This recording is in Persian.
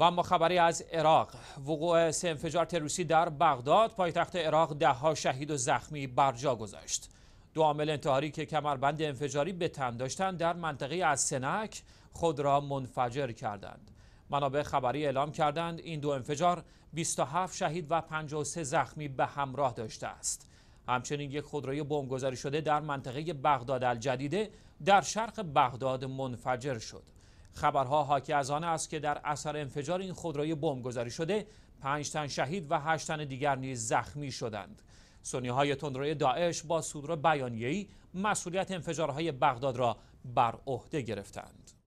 و اما خبری از عراق وقوع سه انفجار تروریستی در بغداد پایتخت عراق دهها شهید و زخمی بر جا گذاشت دو عامل انتحاری که کمربند انفجاری به تن داشتند در منطقه از سنک خود را منفجر کردند منابع خبری اعلام کردند این دو انفجار 27 شهید و 53 زخمی به همراه داشته است همچنین یک خودروی بمبگذاری شده در منطقه بغداد الجدیده در شرق بغداد منفجر شد خبرها حاکی از آن است که در اثر انفجار این خودروی گذاری شده پنج تن شهید و هشت تن دیگر نیز زخمی شدند سنی های تندروی داعش با صدور بیانیه‌ای مسئولیت انفجارهای بغداد را بر عهده گرفتند